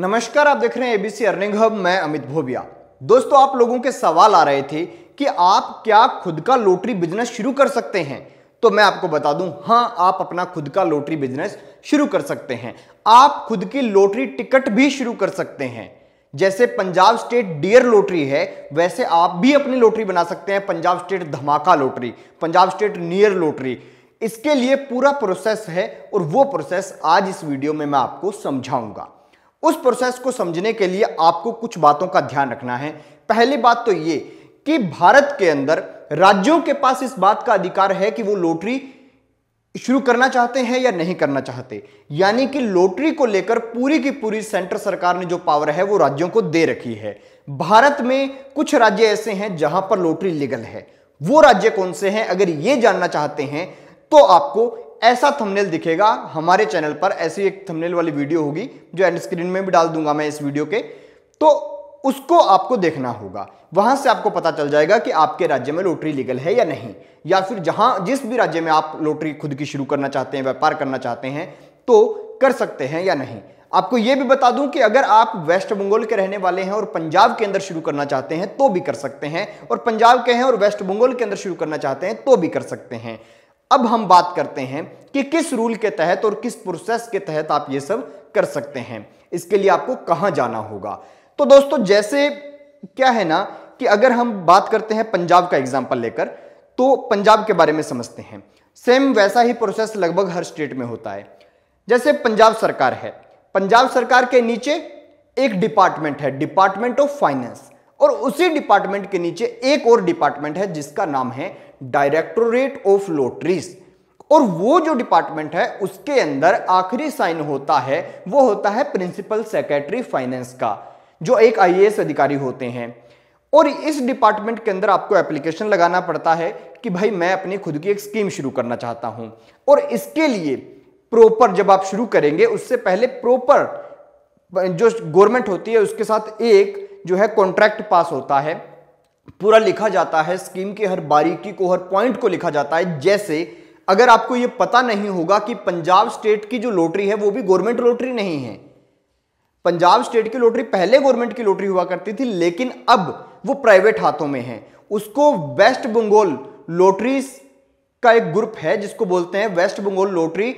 नमस्कार आप देख रहे हैं एबीसी अर्निंग हब मैं अमित भोबिया दोस्तों आप लोगों के सवाल आ रहे थे कि आप क्या खुद का लोटरी बिजनेस शुरू कर सकते हैं तो मैं आपको बता दूं हाँ आप अपना खुद का लोटरी बिजनेस शुरू कर सकते हैं आप खुद की लोटरी टिकट भी शुरू कर सकते हैं जैसे पंजाब स्टेट डियर लोटरी है वैसे आप भी अपनी लोटरी बना सकते हैं पंजाब स्टेट धमाका lottery Punjab state near lottery इसके लिए पूरा प्रोसेस है और वो प्रोसेस आज इस वीडियो में मैं आपको समझाऊंगा उस प्रोसेस को समझने के लिए आपको कुछ बातों का ध्यान रखना है पहली बात तो ये कि भारत के अंदर राज्यों के पास इस बात का अधिकार है कि वो लॉटरी शुरू करना चाहते हैं या नहीं करना चाहते यानी कि लॉटरी को लेकर पूरी की पूरी सेंटर सरकार ने जो पावर है वो राज्यों को दे रखी है भारत में कुछ राज्य ऐसे हैं जहां पर लॉटरी लीगल है वो राज्य कौन से हैं अगर ये जानना चाहते हैं तो आपको ऐसा थंबनेल दिखेगा हमारे चैनल पर ऐसी एक थंबनेल वाली वीडियो होगी जो एंड स्क्रीन में भी डाल दूंगा मैं इस वीडियो के तो उसको आपको देखना होगा वहां से आपको पता चल जाएगा कि आपके राज्य में लोटरी लीगल है या नहीं या फिर जहां जिस भी राज्य में आप लोटरी खुद की शुरू करना चाहते हैं व्यापार करना चाहते हैं तो कर सकते हैं या नहीं आपको यह भी बता दूं कि अगर आप वेस्ट बंगाल के रहने वाले हैं और पंजाब के अंदर शुरू करना चाहते हैं तो भी कर सकते हैं और पंजाब के हैं और वेस्ट बंगाल के अंदर शुरू करना चाहते हैं तो भी कर सकते हैं अब हम बात करते हैं कि किस रूल के तहत और किस प्रोसेस के तहत आप ये सब कर सकते हैं इसके लिए आपको कहाँ जाना होगा तो दोस्तों जैसे क्या है ना कि अगर हम बात करते हैं पंजाब का एग्जाम्पल लेकर तो पंजाब के बारे में समझते हैं सेम वैसा ही प्रोसेस लगभग हर स्टेट में होता है जैसे पंजाब सरकार है पंजाब सरकार के नीचे एक डिपार्टमेंट है डिपार्टमेंट ऑफ फाइनेंस और उसी डिपार्टमेंट के नीचे एक और डिपार्टमेंट है जिसका नाम है डायरेक्टोरेट ऑफ लोटरीज और वो जो डिपार्टमेंट है उसके अंदर आखिरी साइन होता है वो होता है प्रिंसिपल सेक्रेटरी फाइनेंस का जो एक आईएएस अधिकारी होते हैं और इस डिपार्टमेंट के अंदर आपको एप्लीकेशन लगाना पड़ता है कि भाई मैं अपनी खुद की एक स्कीम शुरू करना चाहता हूं और इसके लिए प्रॉपर जब आप शुरू करेंगे उससे पहले प्रॉपर जो गवर्नमेंट होती है उसके साथ एक जो है कॉन्ट्रैक्ट पास होता है पूरा लिखा जाता है स्कीम की हर बारीकी को हर पॉइंट को लिखा जाता है जैसे अगर आपको यह पता नहीं होगा कि पंजाब स्टेट की जो लॉटरी है वो भी गवर्नमेंट लॉटरी नहीं है पंजाब स्टेट की लॉटरी पहले गवर्नमेंट की लॉटरी हुआ करती थी लेकिन अब वो प्राइवेट हाथों में है उसको वेस्ट बंगाल लोटरी का एक ग्रुप है जिसको बोलते हैं West Bengal lottery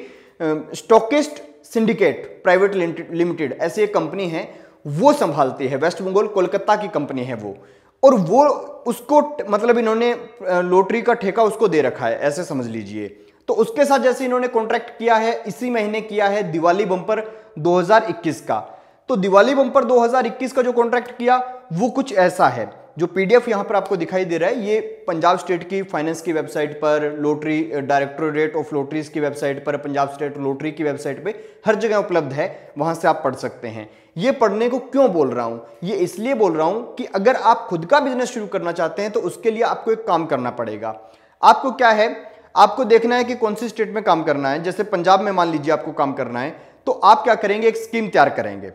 stockist syndicate private limited ऐसी एक कंपनी है वो संभालती है वेस्ट बंगाल कोलकाता की कंपनी है वो और वो उसको मतलब इन्होंने लॉटरी का ठेका उसको दे रखा है ऐसे समझ लीजिए तो उसके साथ जैसे इन्होंने कॉन्ट्रैक्ट किया है इसी महीने किया है दिवाली बंपर 2021 का तो दिवाली बंपर 2021 का जो कॉन्ट्रैक्ट किया वो कुछ ऐसा है जो पीडीएफ यहां पर आपको दिखाई दे रहा है ये पंजाब स्टेट की फाइनेंस की वेबसाइट पर लोटरी डायरेक्टोरेट ऑफ लोटरीज की वेबसाइट पर पंजाब स्टेट लोटरी की वेबसाइट पे हर जगह उपलब्ध है वहां से आप पढ़ सकते हैं ये पढ़ने को क्यों बोल रहा हूं ये इसलिए बोल रहा हूं कि अगर आप खुद का बिजनेस शुरू करना चाहते हैं तो उसके लिए आपको एक काम करना पड़ेगा आपको क्या है आपको देखना है कि कौन सी स्टेट में काम करना है जैसे पंजाब में मान लीजिए आपको काम करना है तो आप क्या करेंगे एक स्कीम तैयार करेंगे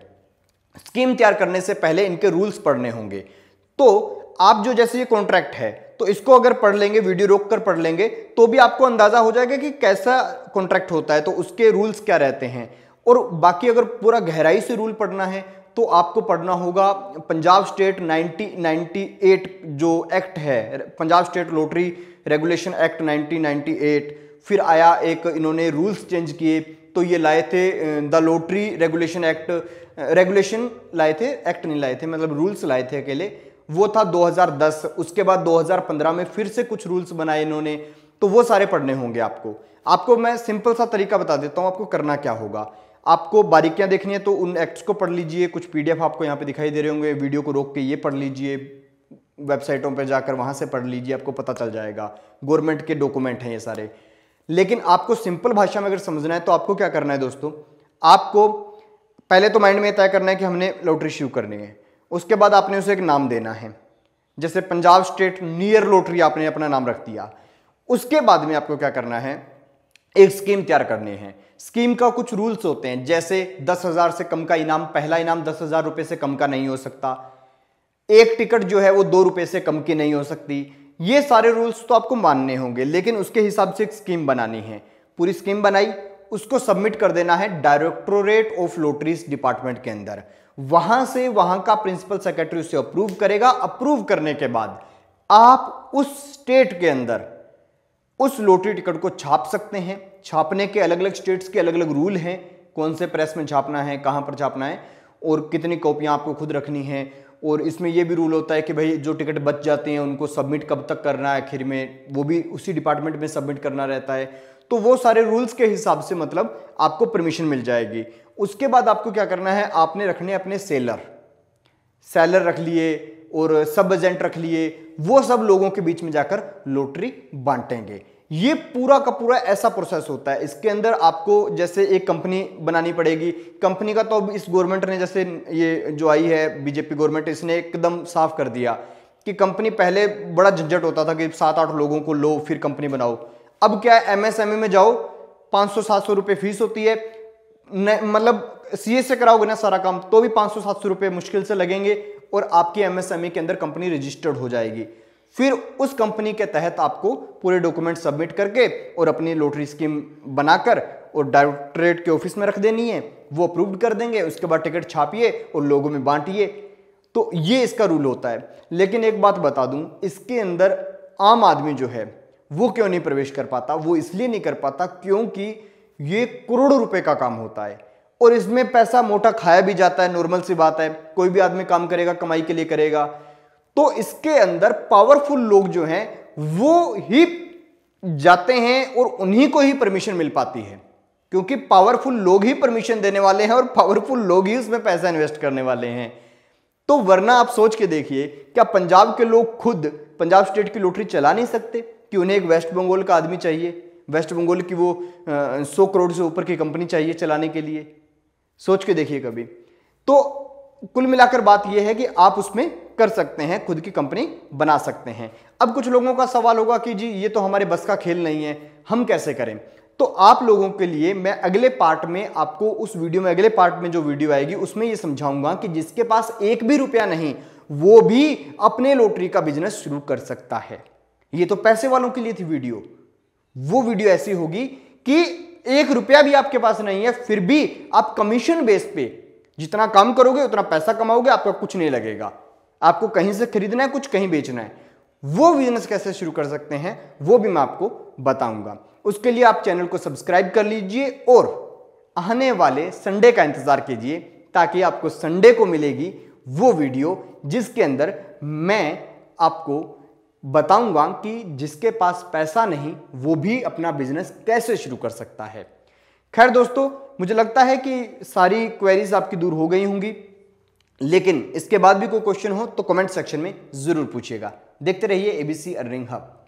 स्कीम तैयार करने से पहले इनके रूल्स पढ़ने होंगे तो आप जो जैसे ये कॉन्ट्रैक्ट है तो इसको अगर पढ़ लेंगे वीडियो रोक कर पढ़ लेंगे तो भी आपको अंदाज़ा हो जाएगा कि कैसा कॉन्ट्रैक्ट होता है तो उसके रूल्स क्या रहते हैं और बाकी अगर पूरा गहराई से रूल पढ़ना है तो आपको पढ़ना होगा पंजाब स्टेट 1998 जो एक्ट है Punjab state lottery regulation act 1998 फिर आया एक इन्होंने रूल्स चेंज किए तो ये लाए थे the lottery regulation act regulation लाए थे एक्ट नहीं लाए थे मतलब रूल्स लाए थे अकेले वो था 2010 उसके बाद 2015 में फिर से कुछ रूल्स बनाए इन्होंने तो वो सारे पढ़ने होंगे आपको आपको मैं सिंपल सा तरीका बता देता हूँ आपको करना क्या होगा आपको बारीकियां देखनी है तो उन एक्ट्स को पढ़ लीजिए कुछ पी आपको यहाँ पे दिखाई दे रहे होंगे वीडियो को रोक के ये पढ़ लीजिए वेबसाइटों पर जाकर वहाँ से पढ़ लीजिए आपको पता चल जाएगा गवर्नमेंट के डॉक्यूमेंट हैं ये सारे लेकिन आपको सिंपल भाषा में अगर समझना है तो आपको क्या करना है दोस्तों आपको पहले तो माइंड में तय करना है कि हमने लॉटरी शुरू करनी है उसके बाद आपने उसे एक नाम देना है जैसे पंजाब स्टेट नियर लोटरी आपने अपना नाम रख दिया उसके बाद में आपको क्या करना है एक स्कीम तैयार करनी है स्कीम का कुछ रूल्स होते हैं जैसे दस हजार से कम का इनाम पहला इनाम दस हजार रुपये से कम का नहीं हो सकता एक टिकट जो है वो दो रुपये से कम की नहीं हो सकती ये सारे रूल्स तो आपको मानने होंगे लेकिन उसके हिसाब से एक स्कीम बनानी है पूरी स्कीम बनाई उसको सबमिट कर देना है डायरेक्टोरेट ऑफ लोटरीज डिपार्टमेंट के अंदर वहां से वहां का प्रिंसिपल सेक्रेटरी उसे अप्रूव करेगा अप्रूव करने के बाद आप उस स्टेट के अंदर उस लोटरी टिकट को छाप सकते हैं छापने के अलग अलग स्टेट्स के अलग अलग रूल हैं कौन से प्रेस में छापना है कहां पर छापना है और कितनी कॉपियां आपको खुद रखनी है और इसमें यह भी रूल होता है कि भाई जो टिकट बच जाते हैं उनको सबमिट कब तक करना है आखिर में वो भी उसी डिपार्टमेंट में सबमिट करना रहता है तो वो सारे रूल्स के हिसाब से मतलब आपको परमिशन मिल जाएगी उसके बाद आपको क्या करना है आपने रखने अपने सेलर सेलर रख लिए और सब एजेंट रख लिए वो सब लोगों के बीच में जाकर लोटरी बांटेंगे ये पूरा का पूरा ऐसा प्रोसेस होता है इसके अंदर आपको जैसे एक कंपनी बनानी पड़ेगी कंपनी का तो अब इस गवर्नमेंट ने जैसे ये जो आई है बीजेपी गवर्नमेंट इसने एकदम साफ कर दिया कि कंपनी पहले बड़ा झंझट होता था कि सात आठ लोगों को लो फिर कंपनी बनाओ अब क्या है एमएसएमई e में जाओ 500-700 रुपए फीस होती है मतलब सीए से e कराओगे ना सारा काम तो भी 500-700 रुपए मुश्किल से लगेंगे और आपकी एमएसएमई e के अंदर कंपनी रजिस्टर्ड हो जाएगी फिर उस कंपनी के तहत आपको पूरे डॉक्यूमेंट सबमिट करके और अपनी लॉटरी स्कीम बनाकर और डायरेक्टरेट के ऑफिस में रख देनी है वो अप्रूव्ड कर देंगे उसके बाद टिकट छापिए और लोगों में बांटिए तो ये इसका रूल होता है लेकिन एक बात बता दूं इसके अंदर आम आदमी जो है वो क्यों नहीं प्रवेश कर पाता वो इसलिए नहीं कर पाता क्योंकि ये करोड़ों रुपए का काम होता है और इसमें पैसा मोटा खाया भी जाता है नॉर्मल सी बात है कोई भी आदमी काम करेगा कमाई के लिए करेगा तो इसके अंदर पावरफुल लोग जो हैं वो ही जाते हैं और उन्हीं को ही परमिशन मिल पाती है क्योंकि पावरफुल लोग ही परमिशन देने वाले हैं और पावरफुल लोग ही उसमें पैसा इन्वेस्ट करने वाले हैं तो वरना आप सोच के देखिए क्या पंजाब के लोग खुद पंजाब स्टेट की लॉटरी चला नहीं सकते कि उन्हें एक वेस्ट बंगाल का आदमी चाहिए वेस्ट बंगाल की वो सौ करोड़ से ऊपर की कंपनी चाहिए चलाने के लिए सोच के देखिए कभी तो कुल मिलाकर बात यह है कि आप उसमें कर सकते हैं खुद की कंपनी बना सकते हैं अब कुछ लोगों का सवाल होगा कि जी ये तो हमारे बस का खेल नहीं है हम कैसे करें तो आप लोगों के लिए मैं अगले पार्ट में आपको उस वीडियो में अगले पार्ट में जो वीडियो आएगी उसमें ये समझाऊंगा कि जिसके पास एक भी रुपया नहीं वो भी अपने लोटरी का बिजनेस शुरू कर सकता है ये तो पैसे वालों के लिए थी वीडियो वो वीडियो ऐसी होगी कि एक रुपया भी आपके पास नहीं है फिर भी आप कमीशन बेस पे जितना काम करोगे उतना पैसा कमाओगे आपका कुछ नहीं लगेगा आपको कहीं से खरीदना है कुछ कहीं बेचना है वो बिजनेस कैसे शुरू कर सकते हैं वो भी मैं आपको बताऊंगा उसके लिए आप चैनल को सब्सक्राइब कर लीजिए और आने वाले संडे का इंतजार कीजिए ताकि आपको संडे को मिलेगी वो वीडियो जिसके अंदर मैं आपको बताऊंगा कि जिसके पास पैसा नहीं वो भी अपना बिजनेस कैसे शुरू कर सकता है खैर दोस्तों मुझे लगता है कि सारी क्वेरीज आपकी दूर हो गई होंगी लेकिन इसके बाद भी कोई क्वेश्चन हो तो कमेंट सेक्शन में ज़रूर पूछिएगा देखते रहिए एबीसी अर्निंग हब